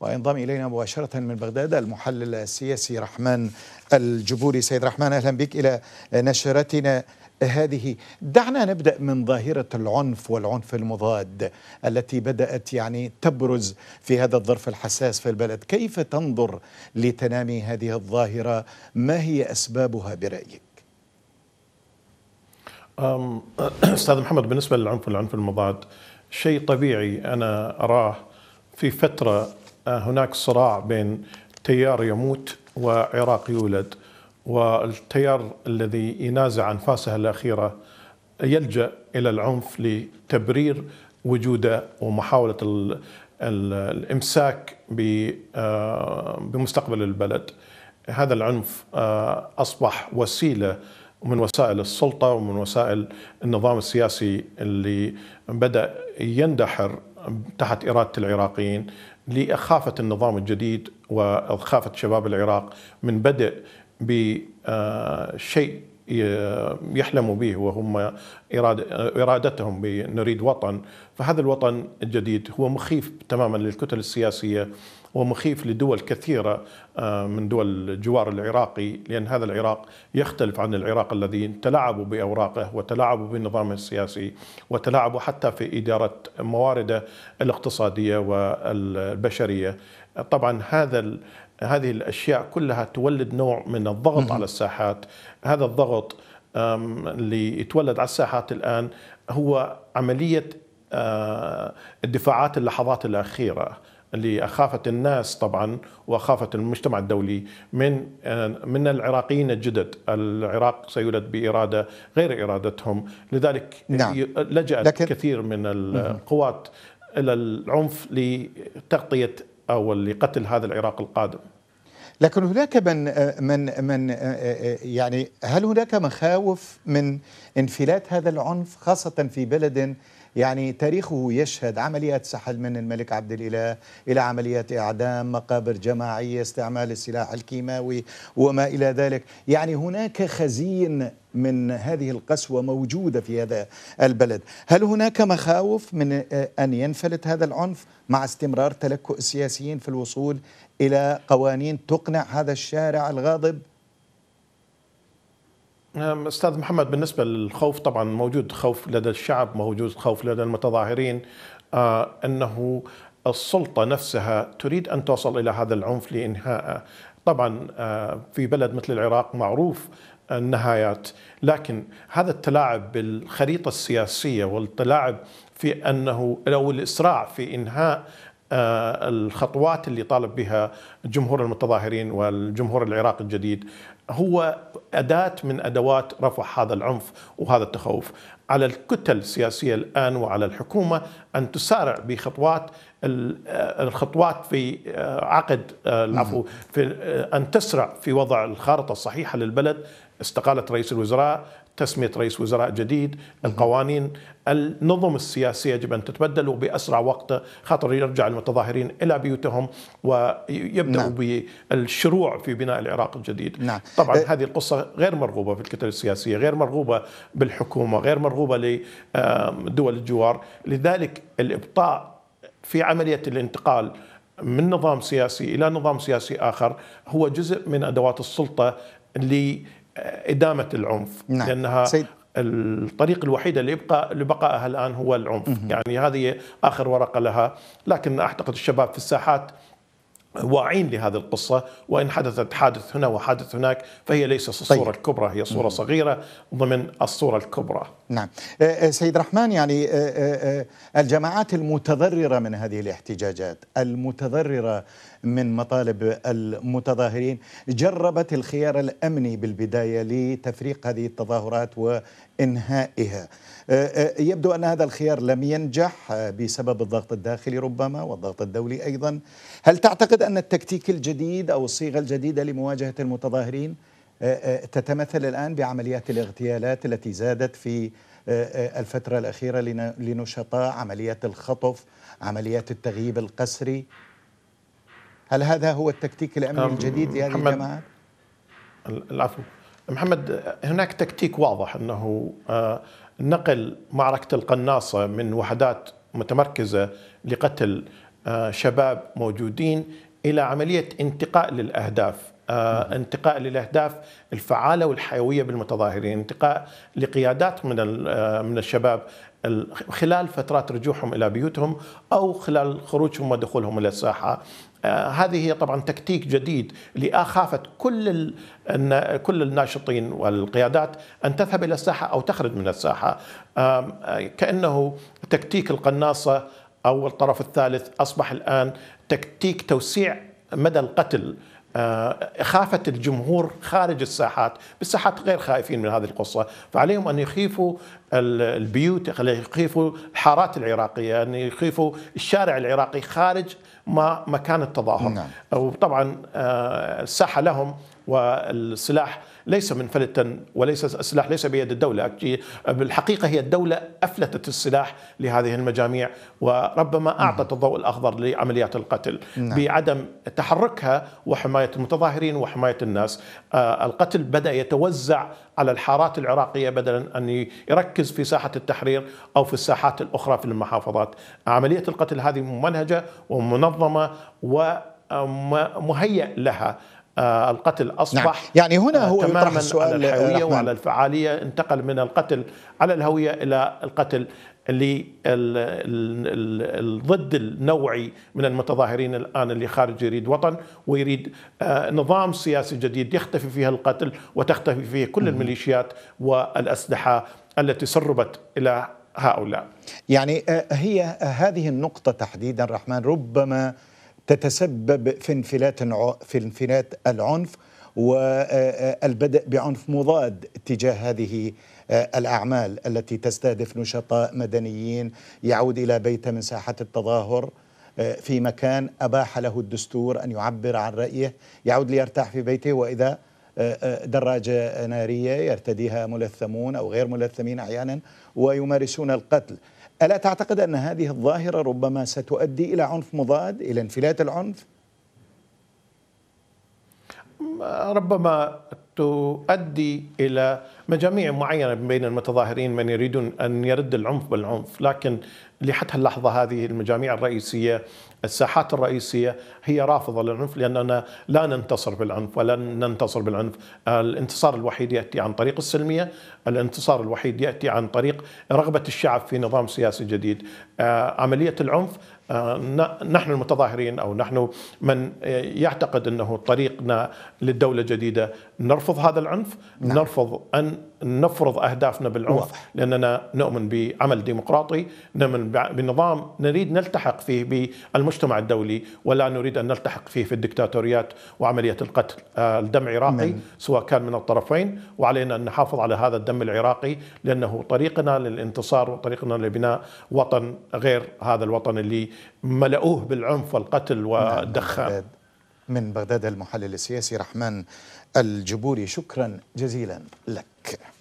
وينضم الينا مباشره من بغداد المحلل السياسي رحمن الجبوري سيد رحمن اهلا بك الى نشرتنا هذه دعنا نبدا من ظاهره العنف والعنف المضاد التي بدات يعني تبرز في هذا الظرف الحساس في البلد كيف تنظر لتنامي هذه الظاهره ما هي اسبابها برايك استاذ محمد بالنسبه للعنف والعنف المضاد شيء طبيعي انا اراه في فتره هناك صراع بين تيار يموت وعراق يولد والتيار الذي ينازع انفاسه الأخيرة يلجأ إلى العنف لتبرير وجوده ومحاولة الامساك آه، بمستقبل البلد هذا العنف آه، اصبح وسيله من وسائل السلطه ومن وسائل النظام السياسي اللي بدا يندحر تحت اراده العراقيين لإخافة النظام الجديد وإخافة شباب العراق من بدء بشيء يحلموا به وهم إرادتهم بنريد وطن فهذا الوطن الجديد هو مخيف تماما للكتل السياسية ومخيف لدول كثيرة آه، من دول الجوار العراقي لأن هذا العراق يختلف عن العراق الذي تلاعبوا بأوراقه وتلاعبوا بنظامه السياسي وتلاعبوا حتى في إدارة موارده الاقتصادية والبشرية طبعا هذا هذه الاشياء كلها تولد نوع من الضغط على الساحات هذا الضغط اللي يتولد على الساحات الان هو عمليه آه، الدفاعات اللحظات الاخيره اللي اخافت الناس طبعا واخافت المجتمع الدولي من آه، من العراقيين الجدد، العراق سيولد باراده غير ارادتهم، لذلك نعم. لجأت لكن... كثير من القوات الى العنف لتغطيه او لقتل هذا العراق القادم لكن هناك من من من يعني هل هناك مخاوف من انفلات هذا العنف خاصه في بلد يعني تاريخه يشهد عمليات سحل من الملك عبد الإله إلى عمليات إعدام مقابر جماعية استعمال السلاح الكيماوي وما إلى ذلك يعني هناك خزين من هذه القسوة موجودة في هذا البلد هل هناك مخاوف من أن ينفلت هذا العنف مع استمرار تلكؤ السياسيين في الوصول إلى قوانين تقنع هذا الشارع الغاضب استاذ محمد بالنسبه للخوف طبعا موجود خوف لدى الشعب موجود خوف لدى المتظاهرين أه، انه السلطه نفسها تريد ان توصل الى هذا العنف لانهائه طبعا أه، في بلد مثل العراق معروف النهايات لكن هذا التلاعب بالخريطه السياسيه والتلاعب في انه او الاسراع في انهاء أه، الخطوات اللي طالب بها جمهور المتظاهرين والجمهور العراقي الجديد هو أداة من أدوات رفع هذا العنف وهذا التخوف على الكتل السياسية الآن وعلى الحكومة أن تسارع بخطوات آه، الخطوات في آه، عقد آه، العفو في أن تسرع في وضع الخارطة الصحيحة للبلد استقالة رئيس الوزراء تسميه رئيس وزراء جديد، القوانين، النظم السياسيه يجب ان تتبدل وباسرع وقت خاطر يرجع المتظاهرين الى بيوتهم ويبداوا نعم. بالشروع في بناء العراق الجديد. نعم. طبعا أه هذه القصه غير مرغوبه في الكتل السياسيه، غير مرغوبه بالحكومه، غير مرغوبه لدول الجوار، لذلك الابطاء في عمليه الانتقال من نظام سياسي الى نظام سياسي اخر هو جزء من ادوات السلطه اللي إدامة العنف نعم. لأنها سيد. الطريق الوحيد اللي يبقى لبقائها الآن هو العنف مه. يعني هذه آخر ورقة لها لكن أعتقد الشباب في الساحات واعين لهذه القصة وإن حدثت حادث هنا وحادث هناك فهي ليست الصورة طيب. الكبرى هي صورة صغيرة ضمن الصورة الكبرى نعم أه، أه، سيد رحمن يعني أه، الجماعات المتضررة من هذه الاحتجاجات المتضررة من مطالب المتظاهرين جربت الخيار الأمني بالبداية لتفريق هذه التظاهرات انهائها أه، أه، يبدو ان هذا الخيار لم ينجح أه، بسبب الضغط الداخلي ربما والضغط الدولي ايضا هل تعتقد ان التكتيك الجديد او الصيغه الجديده لمواجهه المتظاهرين تتمثل الان بعمليات الاغتيالات التي زادت في الفتره الاخيره لنشطاء عمليات الخطف عمليات التغييب القسري هل هذا هو التكتيك الامني الجديد لهذه الجماعات العفو محمد هناك تكتيك واضح انه آه، نقل معركه القناصه من وحدات متمركزه لقتل آه، شباب موجودين الى عمليه انتقاء للاهداف آه، انتقاء للاهداف الفعاله والحيويه بالمتظاهرين، انتقاء لقيادات من آه، من الشباب خلال فترات رجوعهم الى بيوتهم او خلال خروجهم ودخولهم الى الساحه. آه، هذه هي طبعا تكتيك جديد لاخافه كل كل الناشطين والقيادات ان تذهب الى الساحه او تخرج من الساحه كانه تكتيك القناصه او الطرف الثالث اصبح الان تكتيك توسيع مدى القتل آه، خافت الجمهور خارج الساحات بالساحات غير خائفين من هذه القصة فعليهم أن يخيفوا البيوت يخيفوا الحارات العراقيه ان يعني يخيفوا الشارع العراقي خارج ما مكان التظاهر نعم. وطبعا آه، الساحه لهم والسلاح ليس منفلتا وليس السلاح ليس بيد الدوله بالحقيقه هي الدوله افلتت السلاح لهذه المجاميع وربما نعم. اعطت الضوء الاخضر لعمليات القتل نعم. بعدم تحركها وحمايه المتظاهرين وحمايه الناس آه، القتل بدا يتوزع على الحارات العراقية بدلا أن يركز في ساحة التحرير أو في الساحات الأخرى في المحافظات عملية القتل هذه ممنهجة ومنظمة ومهيأ لها آه، القتل أصبح نعم. يعني هنا هو تماما السؤال على آه، الحيوية رحمن. نعم. وعلى الفعالية انتقل من القتل على الهوية إلى القتل ضد النوعي من المتظاهرين الان اللي خارج يريد وطن ويريد آه، نظام سياسي جديد يختفي فيه القتل وتختفي فيه كل الميليشيات والاسلحه التي سربت الى هؤلاء. يعني هي هذه النقطه تحديدا رحمن ربما تتسبب في انفلات في انفلات العنف والبدء آه، آه، بعنف مضاد تجاه هذه آه، الاعمال التي تستهدف نشطاء مدنيين يعود الى بيته من ساحه التظاهر في مكان اباح له الدستور ان يعبر عن رايه يعود ليرتاح في بيته واذا دراجه ناريه يرتديها ملثمون او غير ملثمين احيانا ويمارسون القتل ألا تعتقد أن هذه الظاهرة ربما ستؤدي إلى عنف مضاد إلى انفلات العنف؟ ربما تؤدي إلى مجاميع معينة بين المتظاهرين من يريدون أن يرد العنف بالعنف لكن لحتى اللحظة هذه المجاميع الرئيسية الساحات الرئيسية هي رافضة للعنف لأننا لا ننتصر بالعنف ولن ننتصر بالعنف الانتصار الوحيد يأتي عن طريق السلمية الانتصار الوحيد يأتي عن طريق رغبة الشعب في نظام سياسي جديد آه، عملية العنف آه، نحن المتظاهرين او نحن من يعتقد انه طريقنا للدوله الجديده نرفض هذا العنف، نعم. نرفض ان نفرض اهدافنا بالعنف واضح. لاننا نؤمن بعمل ديمقراطي، نؤمن بنظام نريد نلتحق فيه بالمجتمع المجتمع الدولي ولا نريد أن نلتحق فيه في الدكتاتوريات وعملية القتل آه، الدم عراقي نعم. سواء كان من الطرفين وعلينا أن نحافظ على هذا الدم العراقي لأنه طريقنا للانتصار وطريقنا لبناء وطن غير هذا الوطن اللي ملأوه بالعنف والقتل نعم، والدخان من بغداد المحلل السياسي رحمن الجبوري شكرا جزيلا لك